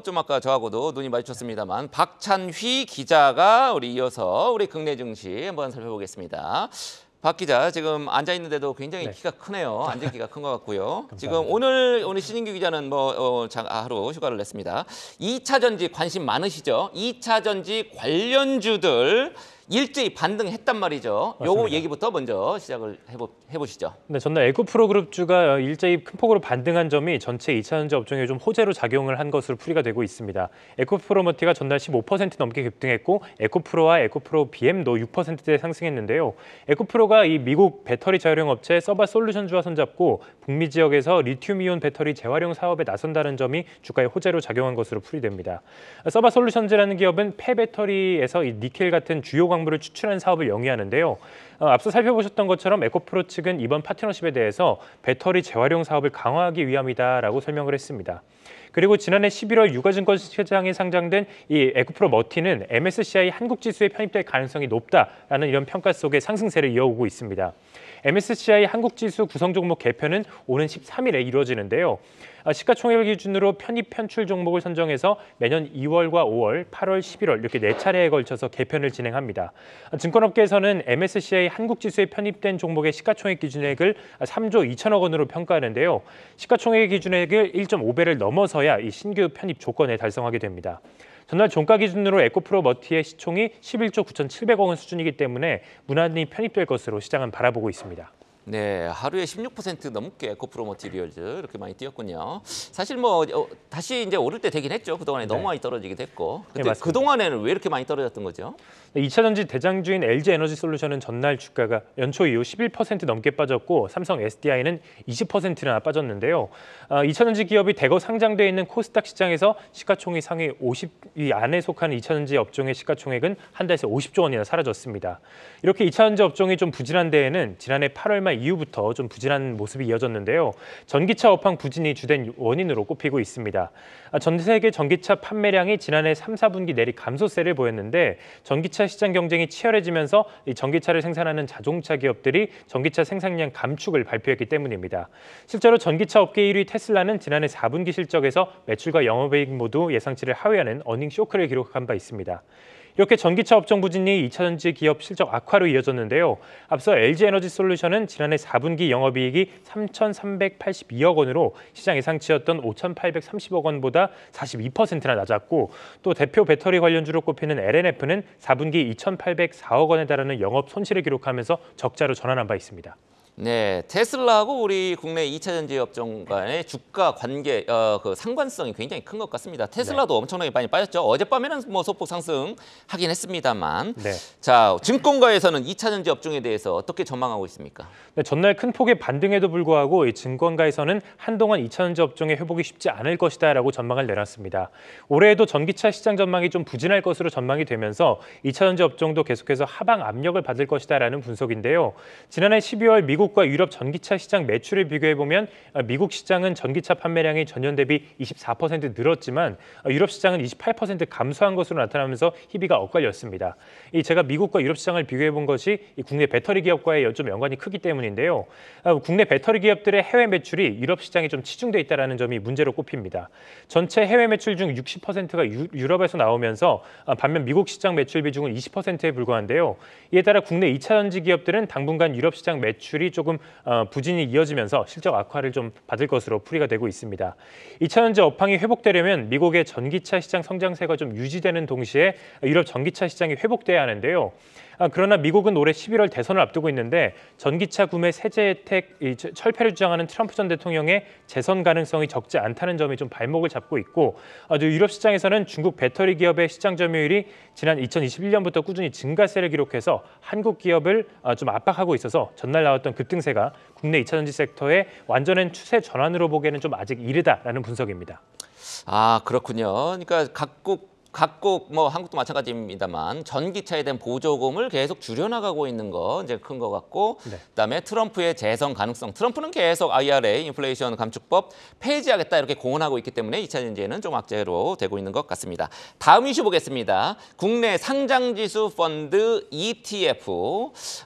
좀 아까 저하고도 눈이 마주쳤습니다만 박찬휘 기자가 우리 이어서 우리 국내 증시 한번 살펴보겠습니다. 박 기자 지금 앉아 있는데도 굉장히 네. 키가 크네요. 앉은 키가 큰 것 같고요. 지금 오늘 오늘 신인규 기자는 뭐 어, 자, 하루 휴가를 냈습니다. 2차 전지 관심 많으시죠? 2차 전지 관련주들 일제히 반등했단 말이죠. 맞습니다. 요 얘기부터 먼저 시작을 해보, 해보시죠. 네, 전날 에코 프로 그룹주가 일제히 큰 폭으로 반등한 점이 전체 2차전지 업종에 좀 호재로 작용을 한 것으로 풀이가 되고 있습니다. 에코 프로머티가 전날 15% 넘게 급등했고 에코 프로와 에코 프로 BM도 6%대 상승했는데요. 에코 프로가 이 미국 배터리 재활용 업체 서바 솔루션주와 손잡고 북미 지역에서 리튬이온 배터리 재활용 사업에 나선다는 점이 주가의 호재로 작용한 것으로 풀이됩니다. 서바 솔루션즈라는 기업은 폐배터리에서 이 니켈 같은 주요 광 광물을 추출하는 사업을 영위하는데요. 어, 앞서 살펴보셨던 것처럼 에코프로 측은 이번 파트너십에 대해서 배터리 재활용 사업을 강화하기 위함이다라고 설명을 했습니다. 그리고 지난해 11월 유가증권 시장에 상장된 이 에코프로 머티는 MSCI 한국 지수에 편입될 가능성이 높다라는 이런 평가 속에 상승세를 이어오고 있습니다. MSCI 한국 지수 구성 종목 개편은 오는 13일에 이루어지는데요. 아, 시가총액 기준으로 편입 편출 종목을 선정해서 매년 2월과 5월, 8월, 11월 이렇게 네 차례에 걸쳐서 개편을 진행합니다. 아, 증권업계에서는 MSCI 한국 지수에 편입된 종목의 시가총액 기준액을 3조 2천억 원으로 평가하는데요. 시가총액 기준액을 1.5배를 넘어서야 넘어야 이 신규 편입 조건에 달성하게 됩니다. 전날 종가 기준으로 에코프로 머티의 시총이 11조 9,700억 원 수준이기 때문에 무난히 편입될 것으로 시장은 바라보고 있습니다. 네, 하루에 16% 넘게 에코프로 머티리얼즈 이렇게 많이 뛰었군요. 사실 뭐 어, 다시 이제 오를 때 되긴 했죠. 그동안에 네. 너무 많이 떨어지게 됐고. 네, 그 동안에는 왜 이렇게 많이 떨어졌던 거죠? 2차전지 대장주인 LG 에너지 솔루션은 전날 주가가 연초 이후 11% 넘게 빠졌고 삼성 SDI는 20%나 빠졌는데요. 2차전지 아, 기업이 대거 상장돼 있는 코스닥 시장에서 시가총액 상위 50위 안에 속하는 2차전지 업종의 시가총액은 한달에 50조 원이나 사라졌습니다. 이렇게 2차전지 업종이 좀 부진한 데에는 지난해 8월 말 이후부터 좀 부진한 모습이 이어졌는데요. 전기차 업황 부진이 주된 원인으로 꼽히고 있습니다. 아, 전 세계 전기차 판매량이 지난해 3, 4분기 내리 감소세를 보였는데 전기차 시장 경쟁이 치열해지면서 이 전기차를 생산하는 자동차 기업들이 전기차 생산량 감축을 발표했기 때문입니다. 실제로 전기차 업계 1위 테슬라는 지난해 4분기 실적에서 매출과 영업이익 모두 예상치를 하회하는 어닝 쇼크를 기록한 바 있습니다. 이렇게 전기차 업종 부진이 2차전지 기업 실적 악화로 이어졌는데요. 앞서 LG에너지솔루션은 지난해 4분기 영업이익이 3,382억 원으로 시장 예상치였던 5,830억 원보다 42%나 낮았고 또 대표 배터리 관련주로 꼽히는 LNF는 4분기 2,804억 원에 달하는 영업 손실을 기록하면서 적자로 전환한 바 있습니다. 네, 테슬라하고 우리 국내 2차 전지 업종 간의 주가 관계 어, 그 상관성이 굉장히 큰 것 같습니다. 테슬라도 네. 엄청나게 많이 빠졌죠. 어젯밤에는 뭐 소폭 상승하긴 했습니다만. 네. 자, 증권가에서는 2차 전지 업종에 대해서 어떻게 전망하고 있습니까? 네, 전날 큰 폭의 반등에도 불구하고 이 증권가에서는 한동안 2차 전지 업종의 회복이 쉽지 않을 것이다라고 전망을 내놨습니다. 올해에도 전기차 시장 전망이 좀 부진할 것으로 전망이 되면서 2차 전지 업종도 계속해서 하방 압력을 받을 것이다라는 분석인데요. 지난해 12월 미국 미국과 유럽 전기차 시장 매출을 비교해보면 아, 미국 시장은 전기차 판매량이 전년 대비 24% 늘었지만 아, 유럽 시장은 28% 감소한 것으로 나타나면서 희비가 엇갈렸습니다. 이 제가 미국과 유럽 시장을 비교해본 것이 국내 배터리 기업과의 좀 연관이 크기 때문인데요. 아, 국내 배터리 기업들의 해외 매출이 유럽 시장에 좀 치중돼 있다는 점이 문제로 꼽힙니다. 전체 해외 매출 중 60%가 유럽에서 나오면서 반면 미국 시장 매출 비중은 20%에 불과한데요. 이에 따라 국내 2차 전지 기업들은 당분간 유럽 시장 매출이 조금 어, 부진이 이어지면서 실적 악화를 좀 받을 것으로 풀이가 되고 있습니다. 2차전지 업황이 회복되려면 미국의 전기차 시장 성장세가 좀 유지되는 동시에 유럽 전기차 시장이 회복돼야 하는데요. 아, 그러나 미국은 올해 11월 대선을 앞두고 있는데 전기차 구매 세제 혜택 철폐를 주장하는 트럼프 전 대통령의 재선 가능성이 적지 않다는 점이 좀 발목을 잡고 있고 아주 유럽 시장에서는 중국 배터리 기업의 시장 점유율이 지난 2021년부터 꾸준히 증가세를 기록해서 한국 기업을 아, 좀 압박하고 있어서 전날 나왔던 급 그 급등세가 국내 2차 전지 섹터의 완전한 추세 전환으로 보기에는 좀 아직 이르다라는 분석입니다. 아 그렇군요. 그러니까 각국 각국 뭐 한국도 마찬가지입니다만 전기차에 대한 보조금을 계속 줄여나가고 있는 거 이제 큰 거 같고 네. 그다음에 트럼프의 재선 가능성 트럼프는 계속 IRA 인플레이션 감축법 폐지하겠다 이렇게 공언하고 있기 때문에 이차 전지에는 좀 악재로 되고 있는 것 같습니다. 다음 이슈 보겠습니다. 국내 상장지수 펀드 ETF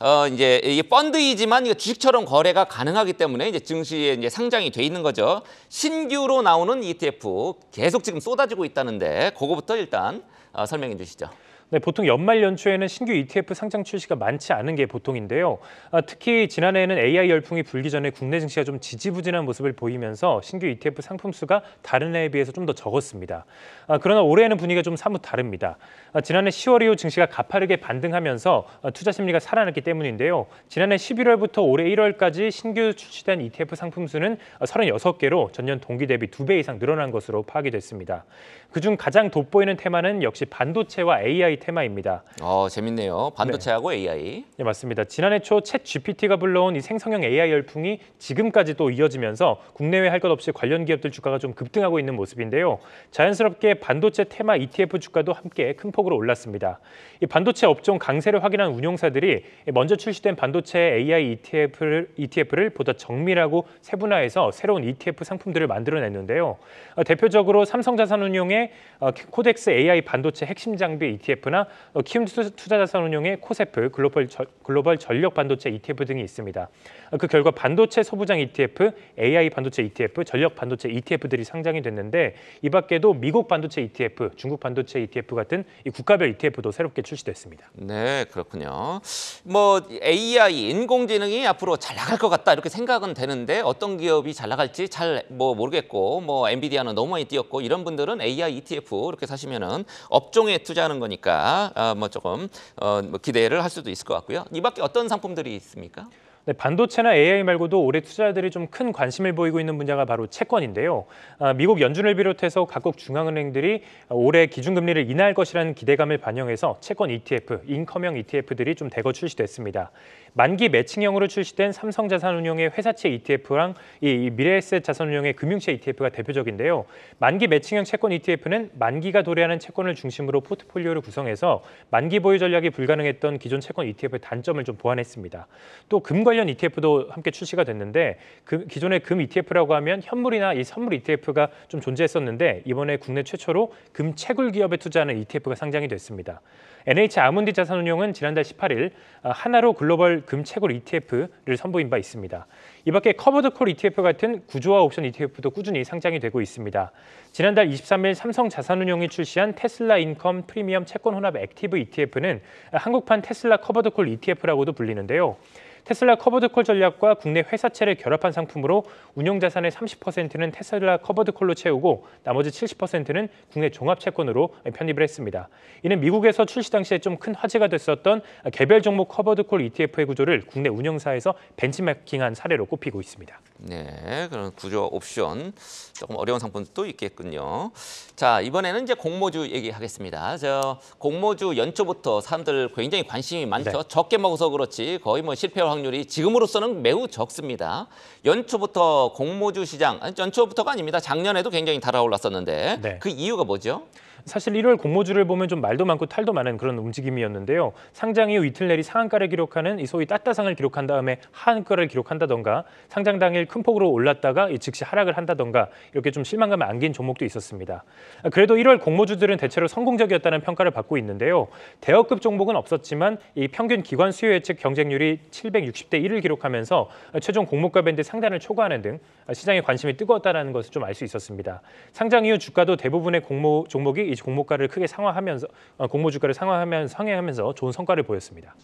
어 이제 이 펀드이지만 이거 주식처럼 거래가 가능하기 때문에 이제 증시에 이제 상장이 돼 있는 거죠. 신규로 나오는 ETF 계속 지금 쏟아지고 있다는데 그거부터 일단 일단 어, 설명해 주시죠. 네, 보통 연말 연초에는 신규 ETF 상장 출시가 많지 않은 게 보통인데요. 아, 특히 지난해에는 AI 열풍이 불기 전에 국내 증시가 좀 지지부진한 모습을 보이면서 신규 ETF 상품 수가 다른 해에 비해서 좀 더 적었습니다. 아, 그러나 올해에는 분위기가 좀 사뭇 다릅니다. 아, 지난해 10월 이후 증시가 가파르게 반등하면서 아, 투자 심리가 살아났기 때문인데요. 지난해 11월부터 올해 1월까지 신규 출시된 ETF 상품 수는 36개로 전년 동기 대비 2배 이상 늘어난 것으로 파악이 됐습니다. 그중 가장 돋보이는 테마는 역시 반도체와 AI 테마입니다. 어, 재밌네요. 반도체하고 네. AI. 네, 예, 맞습니다. 지난해 초챗 GPT가 불러온 이 생성형 AI 열풍이 지금까지도 이어지면서 국내외 할 것 없이 관련 기업들 주가가 좀 급등하고 있는 모습인데요. 자연스럽게 반도체 테마 ETF 주가도 함께 큰 폭으로 올랐습니다. 이 반도체 업종 강세를 확인한 운용사들이 먼저 출시된 반도체 AI ETF를, ETF를 보다 정밀하고 세분화해서 새로운 ETF 상품들을 만들어냈는데요. 어, 대표적으로 삼성자산운용의 어, 코덱스 AI 반도체 핵심 장비 ETF 있거나 어, 키움 투자자산운용의 코세프, 글로벌, 저, 글로벌 전력 반도체 ETF 등이 있습니다. 어, 그 결과 반도체 소부장 ETF, AI 반도체 ETF, 전력 반도체 ETF들이 상장이 됐는데 이 밖에도 미국 반도체 ETF, 중국 반도체 ETF 같은 이 국가별 ETF도 새롭게 출시됐습니다. 네, 그렇군요. 뭐 AI, 인공지능이 앞으로 잘 나갈 것 같다 이렇게 생각은 되는데 어떤 기업이 잘 나갈지 잘뭐 모르겠고 뭐 엔비디아는 너무 많이 뛰었고 이런 분들은 AI ETF 이렇게 사시면은 업종에 투자하는 거니까 않뭐 아, 조금 어, 뭐 기대를 할 수도 있을 것 같고요. 이밖에 어떤 상품들이 있습니까? 네, 반도체나 AI 말고도 올해 투자자들이 좀 큰 관심을 보이고 있는 분야가 바로 채권인데요. 아, 미국 연준을 비롯해서 각국 중앙은행들이 올해 기준금리를 인하할 것이라는 기대감을 반영해서 채권 ETF, 인커명 ETF들이 좀 대거 출시됐습니다. 만기 매칭형으로 출시된 삼성자산운용의 회사채 ETF랑 이 미래에셋 자산운용의 금융채 ETF가 대표적인데요. 만기 매칭형 채권 ETF는 만기가 도래하는 채권을 중심으로 포트폴리오를 구성해서 만기 보유 전략이 불가능했던 기존 채권 ETF의 단점을 좀 보완했습니다. 또 금과 관련 ETF도 함께 출시가 됐는데 그 기존의 금 ETF라고 하면 현물이나 이 선물 ETF가 좀 존재했었는데 이번에 국내 최초로 금 채굴 기업에 투자하는 ETF가 상장이 됐습니다. NH 아몬디 자산운용은 지난달 18일 아, 하나로 글로벌 금 채굴 ETF를 선보인 바 있습니다. 이밖에 커버드콜 ETF 같은 구조화 옵션 ETF도 꾸준히 상장이 되고 있습니다. 지난달 23일 삼성 자산운용이 출시한 테슬라 인컴 프리미엄 채권 혼합 액티브 ETF는 한국판 테슬라 커버드콜 ETF라고도 불리는데요. 테슬라 커버드콜 전략과 국내 회사채를 결합한 상품으로 운용자산의 30%는 테슬라 커버드콜로 채우고 나머지 70%는 국내 종합채권으로 편입을 했습니다. 이는 미국에서 출시 당시에 좀 큰 화제가 됐었던 개별 종목 커버드콜 ETF의 구조를 국내 운영사에서 벤치마킹한 사례로 꼽히고 있습니다. 네, 그런 구조 옵션 조금 어려운 상품도 있겠군요. 자, 이번에는 이제 공모주 얘기하겠습니다. 저 공모주 연초부터 사람들 굉장히 관심이 많죠. 네. 적게 먹어서 그렇지 거의 뭐 실패 확률이 지금으로서는 매우 적습니다. 연초부터 공모주 시장, 아 연초부터가 아닙니다. 작년에도 굉장히 달아올랐었는데 네. 그 이유가 뭐죠? 사실 1월 공모주를 보면 좀 말도 많고 탈도 많은 그런 움직임이었는데요. 상장 이후 이틀 내리 상한가를 기록하는 이 소위 따따상을 기록한 다음에 하한가를 기록한다던가 상장 당일 큰 폭으로 올랐다가 즉시 하락을 한다던가 이렇게 좀 실망감을 안긴 종목도 있었습니다. 그래도 1월 공모주들은 대체로 성공적이었다는 평가를 받고 있는데요. 대여급 종목은 없었지만 이 평균 기관 수요 예측 경쟁률이 760대 1을 기록하면서 최종 공모가 밴드 상단을 초과하는 등 시장의 관심이 뜨거웠다는 것을 좀 알 수 있었습니다. 상장 이후 주가도 대부분의 공모 종목이 이 공모가를 크게 상화하면서 어, 공모 주가를 상화하면 상회하면서 좋은 성과를 보였습니다.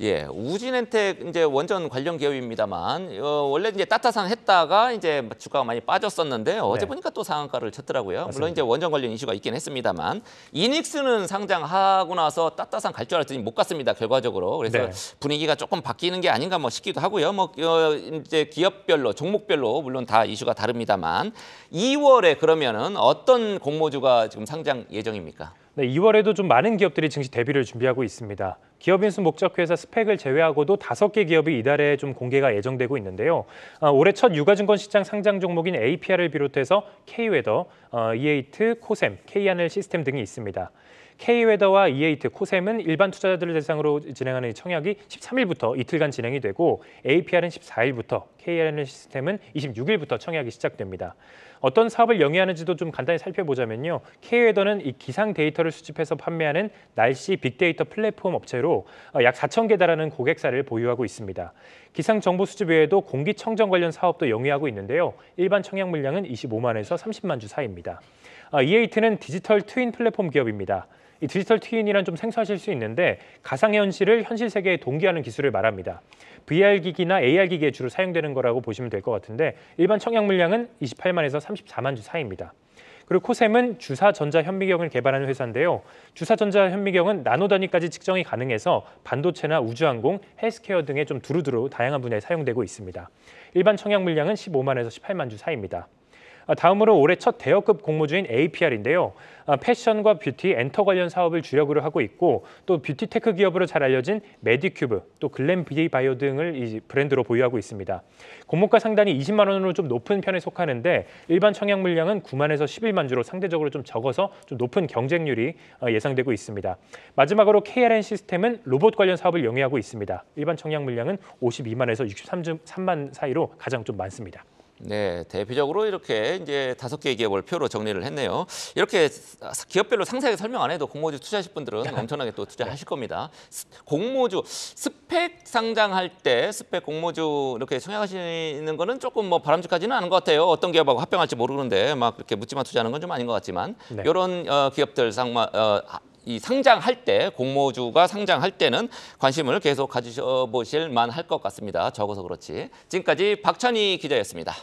예, 우진엔텍 이제 원전 관련 기업입니다만 어, 원래 이제 따뜻한 했다가 이제 주가가 많이 빠졌었는데 어제 네. 보니까 또 상한가를 쳤더라고요. 맞습니다. 물론 이제 원전 관련 이슈가 있긴 했습니다만 이닉스는 상장하고 나서 따뜻한 갈줄 알았더니 못 갔습니다. 결과적으로 그래서 네. 분위기가 조금 바뀌는 게 아닌가 뭐 싶기도 하고요. 뭐 어, 이제 기업별로 종목별로 물론 다 이슈가 다릅니다만 2월에 그러면은 어떤 공모주가 지금 상장 예정입니까? 네, 2월에도 좀 많은 기업들이 증시 대비를 준비하고 있습니다. 기업인수 목적회사 스펙을 제외하고도 다섯 개 기업이 이달에 좀 공개가 예정되고 있는데요. 아, 올해 첫 유가증권 시장 상장 종목인 APR을 비롯해서 K웨더, 어, e a 이 코셈, K하늘 시스템 등이 있습니다. K웨더와 e a 이 코셈은 일반 투자자들을 대상으로 진행하는 청약이 13일부터 이틀간 진행이 되고 APR은 14일부터, K하늘 시스템은 26일부터 청약이 시작됩니다. 어떤 사업을 영위하는지도 좀 간단히 살펴보자면요. K웨더는 이 기상 데이터를 수집해서 판매하는 날씨 빅데이터 플랫폼 업체로 기준으로 어, 약 4천 개 달하는 고객사를 보유하고 있습니다. 기상 정보 수집 외에도 공기청정 관련 사업도 영위하고 있는데요. 일반 청약 물량은 25만에서 30만 주 사이입니다. 아, 이에이트는 디지털 트윈 플랫폼 기업입니다. 이 디지털 트윈이란 좀 생소하실 수 있는데 가상현실을 현실 세계에 동기하는 기술을 말합니다. VR 기기나 AR 기기에 주로 사용되는 거라고 보시면 될 것 같은데 일반 청약 물량은 28만에서 34만 주 사이입니다. 그리고 코셈은 주사전자 현미경을 개발하는 회사인데요. 주사전자 현미경은 나노 단위까지 측정이 가능해서 반도체나 우주항공, 헬스케어 등에좀 두루두루 다양한 분야에 사용되고 있습니다. 일반 청약 물량은 15만에서 18만 주 사이입니다. 아, 다음으로 올해 첫 대여급 공모주인 APR인데요. 아, 패션과 뷰티, 엔터 관련 사업을 주력으로 하고 있고 또 뷰티 테크 기업으로 잘 알려진 메디큐브, 또 글램 비바이오 등을 브랜드로 보유하고 있습니다. 공모가 상단이 20만 원으로 좀 높은 편에 속하는데 일반 청약 물량은 9만에서 11만 주로 상대적으로 좀 적어서 좀 높은 경쟁률이 어, 예상되고 있습니다. 마지막으로 KRN 시스템은 로봇 관련 사업을 영위하고 있습니다. 일반 청약 물량은 52만에서 63만 사이로 가장 좀 많습니다. 네, 대표적으로 이렇게 이제 다섯 개 기업을 표로 정리를 했네요. 이렇게 기업별로 상세하게 설명 안 해도 공모주 투자하실 분들은 네. 엄청나게 또 투자하실 네. 겁니다. 공모주 스펙 상장할 때 스펙 공모주 이렇게 청약하시는 거는 조금 뭐 바람직하지는 않은 것 같아요. 어떤 기업하고 합병할지 모르는데 막 이렇게 묻지마 투자하는 건 좀 아닌 것 같지만 네. 이런 어, 기업들 상마 어, 이 상장할 때 공모주가 상장할 때는 관심을 계속 가지셔 보실 만할 것 같습니다. 적어서 그렇지. 지금까지 박찬희 기자였습니다.